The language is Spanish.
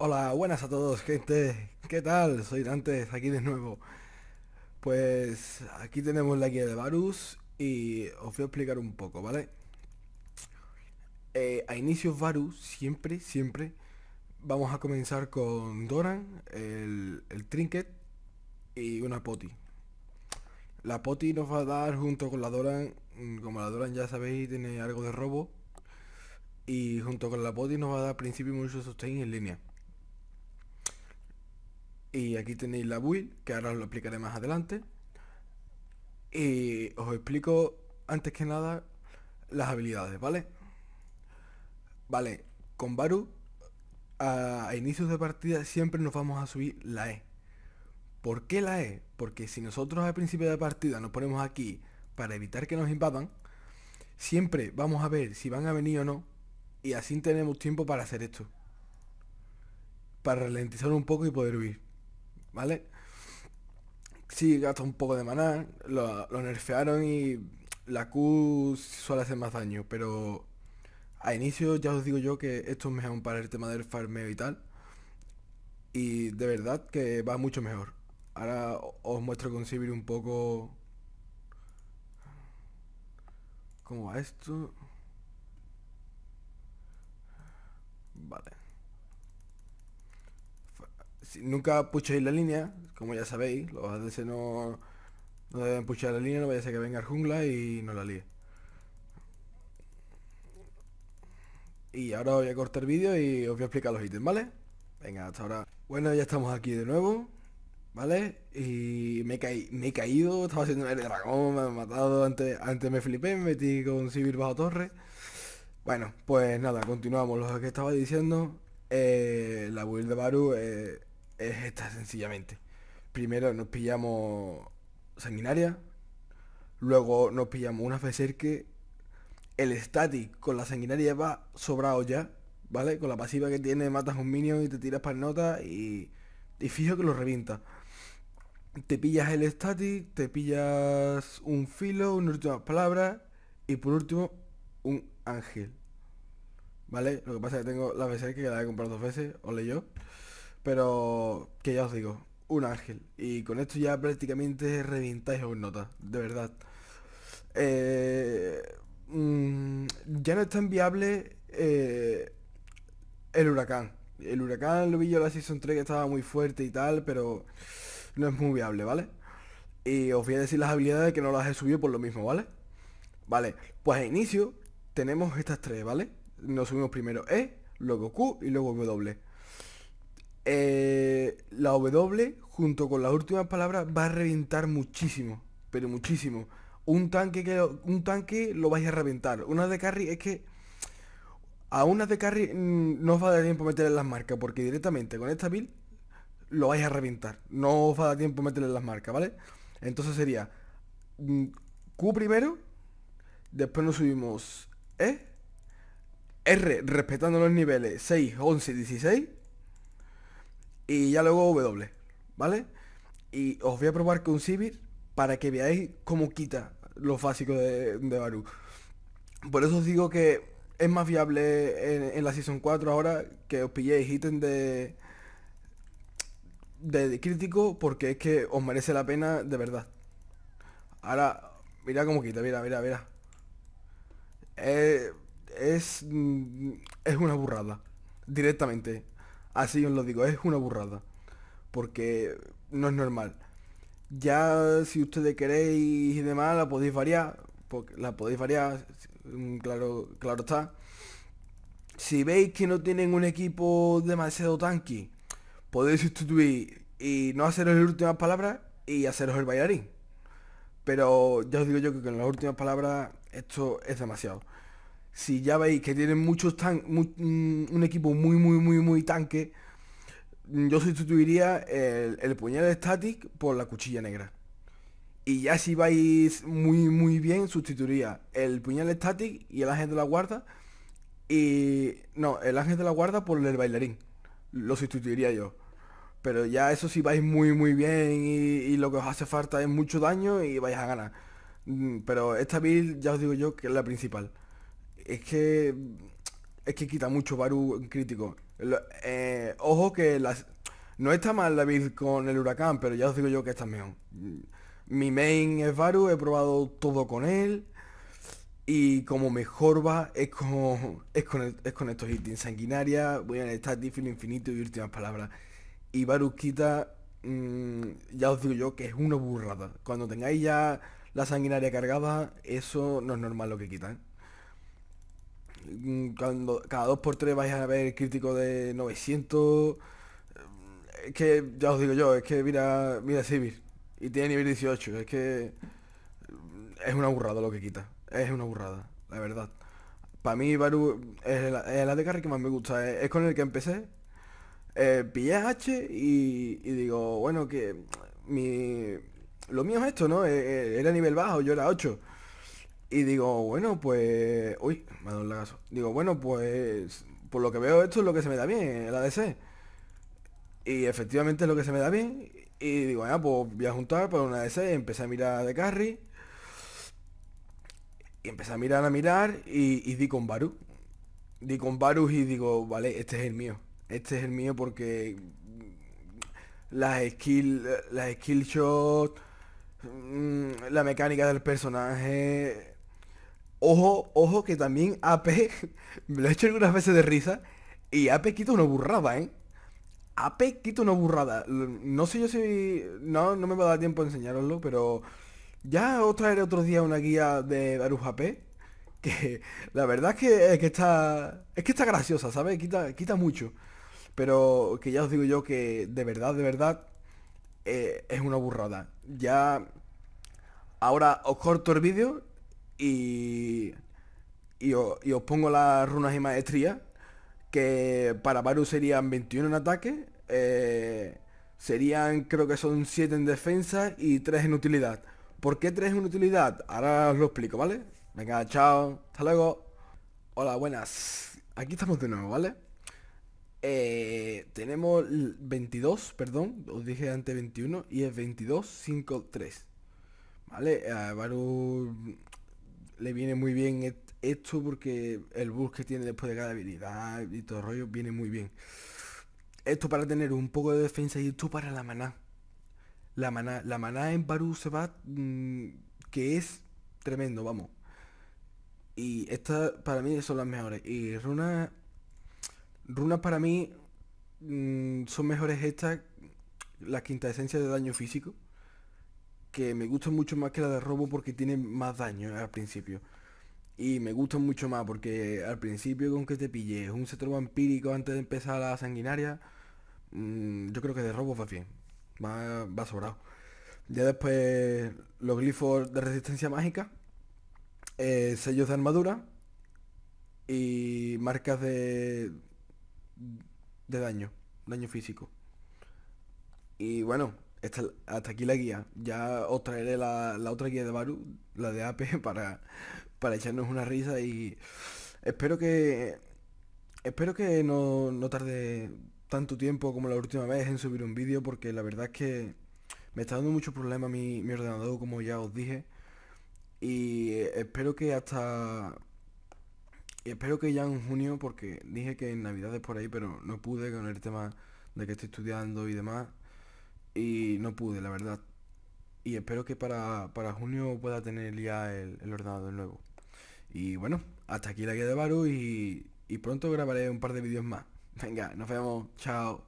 Hola, buenas a todos, gente. ¿Qué tal? Soy Dantes, aquí de nuevo. Pues aquí tenemos la guía de Varus y os voy a explicar un poco, ¿vale? Eh, a inicios Varus, siempre, siempre, vamos a comenzar con Doran, el, trinket y una poti. La poti nos va a dar junto con la Doran, mm, como la Doran ya sabéis tiene algo de robo, y junto con la poti nos va a dar principio mucho sustain en línea. Y aquí tenéis la build, que ahora os lo explicaré más adelante. Y os explico antes que nada las habilidades, ¿vale? Vale, con Baru a, inicios de partida siempre nos vamos a subir la E. ¿Por qué la E? Porque si nosotros al principio de partida nos ponemos aquí para evitar que nos invadan, siempre vamos a ver si van a venir o no y así tenemos tiempo para hacer esto. Para ralentizar un poco y poder huir. ¿vale? Sí, gasta un poco de maná, lo, nerfearon y la Q suele hacer más daño, pero a inicio ya os digo yo que esto es mejor para el tema del farmeo y tal. Y de verdad que va mucho mejor. Ahora os muestro con un poco... Como va esto? si nunca puchéis la línea, como ya sabéis, los ADC no, deben puchar la línea, no vaya a ser que venga el jungla y no la líe. Y ahora voy a cortar el vídeo y os voy a explicar los ítems, ¿vale? Venga, hasta ahora. Bueno, ya estamos aquí de nuevo, ¿vale? Y me, me he caído, estaba haciendo el dragón, me han matado, antes, antes me flipé, me metí con Civil bajo torre. Bueno, pues nada, continuamos lo que estaba diciendo. Eh, la build de Baru eh, es esta sencillamente. Primero nos pillamos sanguinaria, luego nos pillamos una que el static con la sanguinaria va sobrado ya, ¿vale? Con la pasiva que tiene, matas un minion y te tiras para nota y, y fijo que lo revienta. Te pillas el static, te pillas un filo, una últimas palabra y por último un ángel. ¿Vale? Lo que pasa es que tengo la que la he comprado dos veces, o yo. Pero, que ya os digo, un ángel. Y con esto ya prácticamente reventáis a nota, de verdad. Eh, mm, ya no es tan viable eh, el huracán. El huracán lo vi yo la Season 3 que estaba muy fuerte y tal, pero no es muy viable, ¿vale? Y os voy a decir las habilidades que no las he subido por lo mismo, ¿vale? Vale, pues a inicio tenemos estas tres, ¿vale? Nos subimos primero E, luego Q y luego W. Eh, la W junto con las últimas palabras va a reventar muchísimo, pero muchísimo. Un tanque, que, un tanque lo vais a reventar. Una de carry es que a una de carry mm, no os va a dar tiempo a meterle las marcas, porque directamente con esta build lo vais a reventar. No os va a dar tiempo a meterle las marcas, ¿vale? Entonces sería mm, Q primero, después nos subimos E, R respetando los niveles 6, 11, 16 y ya luego W, ¿vale? Y os voy a probar con Sivir para que veáis cómo quita lo básico de, de Baru. Por eso os digo que es más viable en, la Season 4 ahora que os pilléis ítem de, de, crítico porque es que os merece la pena de verdad. Ahora, mira cómo quita, mira, mira, mira. Eh, es, mm, es una burrada, directamente. Así os lo digo, es una burrada. Porque no es normal. Ya si ustedes queréis y demás, la podéis variar. la podéis variar, mm, claro, claro está. Si veis que no tienen un equipo demasiado tanky, podéis sustituir y no haceros las últimas palabras y haceros el bailarín. Pero ya os digo yo que con las últimas palabras esto es demasiado si ya veis que tienen muchos tan mm, un equipo muy, muy, muy, muy tanque, mm, yo sustituiría el, puñal estático Static por la cuchilla negra. Y ya si vais muy, muy bien, sustituiría el puñal Static y el ángel de la guarda. Y. No, el ángel de la guarda por el bailarín. Lo sustituiría yo. Pero ya eso si vais muy, muy bien y, y lo que os hace falta es mucho daño y vais a ganar. Mm, pero esta build, ya os digo yo, que es la principal es que es que quita mucho Baru crítico. Eh, ojo que las, no está mal la build con el huracán, pero ya os digo yo que está mejor. Mi main es Baru, he probado todo con él. Y como mejor va es con, es con, estos ítems. Sanguinaria, voy a estar difícil, infinito y últimas palabras. Y Baru quita, mm, ya os digo yo que es una burrada. Cuando tengáis ya la sanguinaria cargada, eso no es normal lo que quitan. ¿eh? Mm, cuando, cada dos por tres vais a ver crítico de 900. Eh, es que, ya os digo yo, es que mira, mira civil Y tiene nivel 18. Es que mm, es una burrada lo que quita. Es una burrada, la verdad. Para mí, Baru es el, de ADK que más me gusta. Es, con el que empecé. Eh, pillé H y, digo, bueno, que mi, lo mío es esto, ¿no? Eh, era nivel bajo, yo era 8. Y digo, bueno, pues... Uy, me ha dado un lagazo. Digo, bueno, pues... Por lo que veo esto es lo que se me da bien, el ADC. Y efectivamente es lo que se me da bien. Y digo, ya ah, pues voy a juntar para una ADC. Empecé a mirar de carry. Y empecé a mirar, a mirar. Y, di con Baru. Di con Baru y digo, vale, este es el mío. Este es el mío porque... Las skill, las skill mm, la mecánica del personaje, Ojo, ojo que también AP, me lo he hecho algunas veces de risa, y AP quita una burrada, ¿eh? AP quita una burrada. No sé yo si... No, no me va a dar tiempo de enseñaroslo, pero... Ya os traeré otro día una guía de Darus AP, que la verdad es que, está... Es que está graciosa, ¿sabes? Quita, quita mucho. Pero que ya os digo yo que de verdad, de verdad, eh, es una burrada. Ya... Ahora os corto el vídeo y, y, os, pongo las runas y maestría, que para Baru serían 21 en ataque, eh, serían creo que son 7 en defensa y 3 en utilidad. ¿Por qué 3 en utilidad? Ahora os lo explico, ¿vale? Venga, chao, hasta luego. Hola, buenas. Aquí estamos de nuevo, ¿vale? Eh, tenemos 22, perdón, os dije antes 21 y es 22, 5, 3. ¿Vale? Eh, Baru le viene muy bien esto porque el bus que tiene después de cada habilidad y todo el rollo viene muy bien. Esto para tener un poco de defensa y esto para la maná. La maná, la maná en Baru se va mm, que es tremendo, vamos. Y estas para mí son las mejores. Y runas runas para mí mm, son mejores estas, la quinta esencia de daño físico que me gusta mucho más que la de robo porque tiene más daño al principio. Y me gusta mucho más porque al principio con que te pilles un cetro vampírico antes de empezar la sanguinaria, mm, yo creo que de robo va bien. Va, sobrado. Ya después los glifos de resistencia mágica, eh, sellos de armadura y marcas de, de daño, daño físico. Y bueno, hasta aquí la guía. Ya os traeré la, otra guía de Baru, la de AP, para, para echarnos una risa y espero que espero que no, tarde tanto tiempo como la última vez en subir un vídeo porque la verdad es que me está dando mucho problema mi, ordenador como ya os dije y espero que hasta espero que ya en junio porque dije que en navidad es por ahí pero no pude con el tema de que estoy estudiando y demás y no pude, la verdad. Y espero que para, junio pueda tener ya el, el ordenador nuevo. Y bueno, hasta aquí la guía de Baru y, y pronto grabaré un par de vídeos más. Venga, nos vemos. Chao.